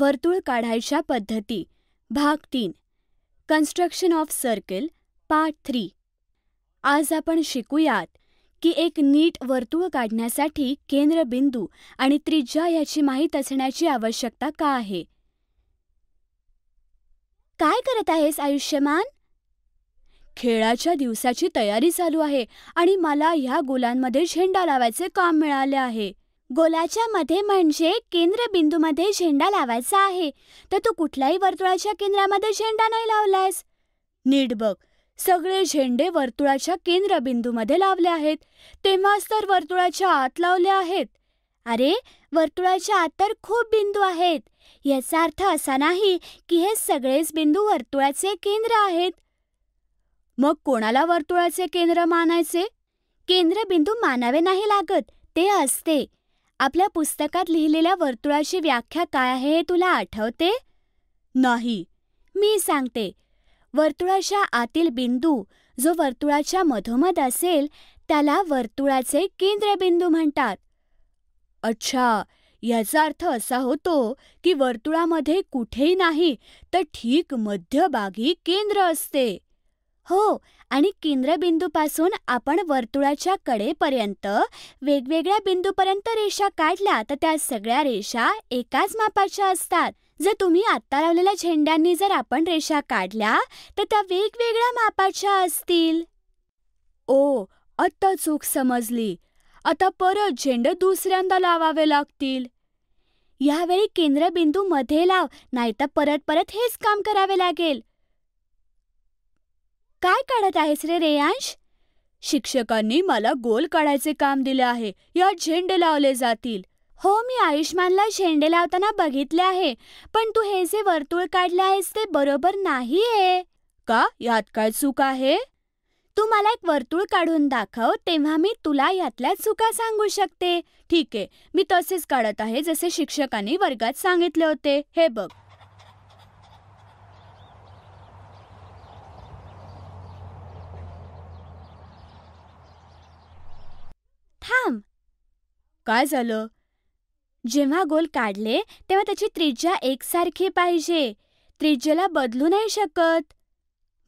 वर्तुळ काढायच्या पद्धती भाग तीन construction of circle part three आज आपण शिकूयात की एक नीट वर्तुळ काढण्यासाठी केंद्रबिंदू आणि त्रिज्या याची माहीत असण्याची आवश्यकता का आहे काय करत आहेस आयुष्यमान खेळाच्या दिवसाची तयारी चालू आहे आणि मला ह्या गोलांमध्ये झेंडा लावायचे काम मिळाले आहे गोलाच्या मध्ये म्हणजे मध्ये झेंडा लावायचा आहे तर तू कुठल्याही वर्तुळाच्या केंद्रामध्ये झेंडा नाही लावलायस नीट बघ सगळे झेंडे वर्तुळाच्या केंद्रबिंदूमध्ये लावले आहेत तेव्हाच तर वर्तुळाच्या आत लावले आहेत अरे वर्तुळाच्या आत तर खूप बिंदू आहेत याचा अर्थ असा नाही की हे सगळेच बिंदू वर्तुळाचे केंद्र आहेत मग कोणाला वर्तुळाचे केंद्र मानायचे केंद्रबिंदू मानावे नाही लागत ते असते आपल्या पुस्तकात लिहिलेल्या वर्तुळाची व्याख्या काय आहे हे तुला आठवते नाही मी सांगते वर्तुळाच्या आतील बिंदू जो वर्तुळाच्या मधोमध असेल त्याला वर्तुळाचे केंद्रबिंदू म्हणतात अच्छा याचा अर्थ असा होतो की वर्तुळामध्ये कुठेही नाही तर ठीक मध्यभागी केंद्र असते हो आणि केंद्रबिंदूपासून आपण वर्तुळाच्या कडेपर्यंत वेगवेगळ्या बिंदूपर्यंत रेषा काढल्या तर त्या सगळ्या रेषा एकाच मापाच्या असतात जर तुम्ही आत्ता लावलेल्या झेंड्यांनी जर आपण रेषा काढल्या तर त्या वेगवेगळ्या मापाच्या असतील ओ आत्ता चूक समजली आता परत झेंडे दुसऱ्यांदा लावावे लागतील यावेळी केंद्रबिंदू मध्ये लाव नाहीतर परत परत हेच काम करावे लागेल काय काढत आहेस रे रेयांश शिक्षकांनी मला गोल काढायचे काम दिले आहे यात झेंडे लावले जातील हो मी आयुष्मानला झेंडे लावताना बघितले आहे पण तू हे जे वर्तुळ काढले आहेस ते बरोबर नाहीये का यात काय चूक आहे तू मला एक वर्तुळ काढून दाखव तेव्हा मी तुला यातल्या चुका सांगू शकते ठीक आहे मी तसेच काढत आहे जसे शिक्षकांनी वर्गात सांगितले होते हे बघ काय झालं जेव्हा गोल काढले तेव्हा त्याची त्रिज्या एकसारखी पाहिजे त्रिज्याला बदलू नाही शकत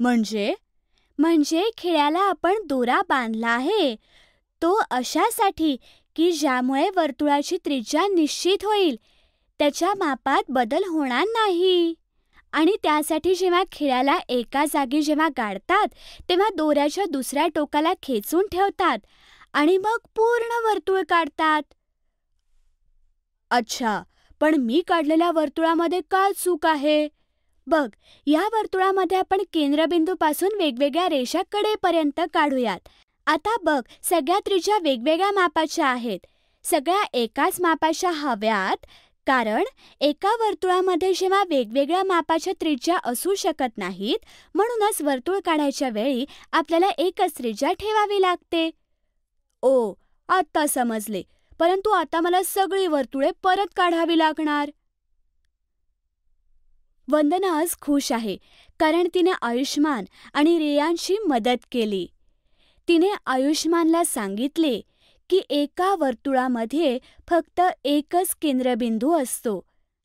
म्हणजे म्हणजे खिळ्याला आपण दोरा बांधला आहे तो अशासाठी की ज्यामुळे वर्तुळाची त्रिज्या निश्चित होईल त्याच्या मापात बदल होणार नाही आणि त्यासाठी जेव्हा खिळ्याला एका जागी जेव्हा गाडतात तेव्हा दोऱ्याच्या दुसऱ्या टोकाला खेचून ठेवतात आणि मग पूर्ण वर्तुळ काढतात अच्छा पण मी काढलेल्या वर्तुळामध्ये काय चूक आहे बघ या वर्तुळामध्ये आपण केंद्रबिंदू पासून वेगवेगळ्या रेषा कडेपर्यंत काढूयात आता बघ सगळ्या त्रिज्या वेगवेगळ्या मापाच्या आहेत सगळ्या एकाच मापाच्या हव्यात कारण एका वर्तुळामध्ये जेव्हा वेगवेगळ्या मापाच्या त्रिज्या असू शकत नाहीत म्हणूनच वर्तुळ काढायच्या वेळी आपल्याला एकच त्रिज्या ठेवावी लागते ओ आता समजले परंतु आता मला सगळी वर्तुळे परत काढावी लागणार वंदना आज खुश आहे कारण तिने आयुष्मान आणि रेयांशी मदत केली तिने आयुष्मानला सांगितले की एका वर्तुळामध्ये फक्त एकच केंद्रबिंदू असतो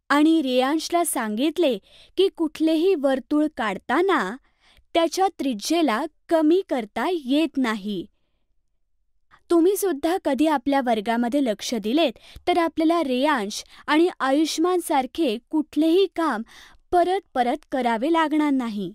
आणि रेयांशला सांगितले की कुठलेही वर्तुळ काढताना त्याच्या त्रिज्येला कमी करता येत नाही तुम्ही सुद्धा कधी आपल्या वर्गामध्ये लक्ष दिलेत तर आपल्याला रेयांश आणि सारखे कुठलेही काम परत परत करावे लागणार नाही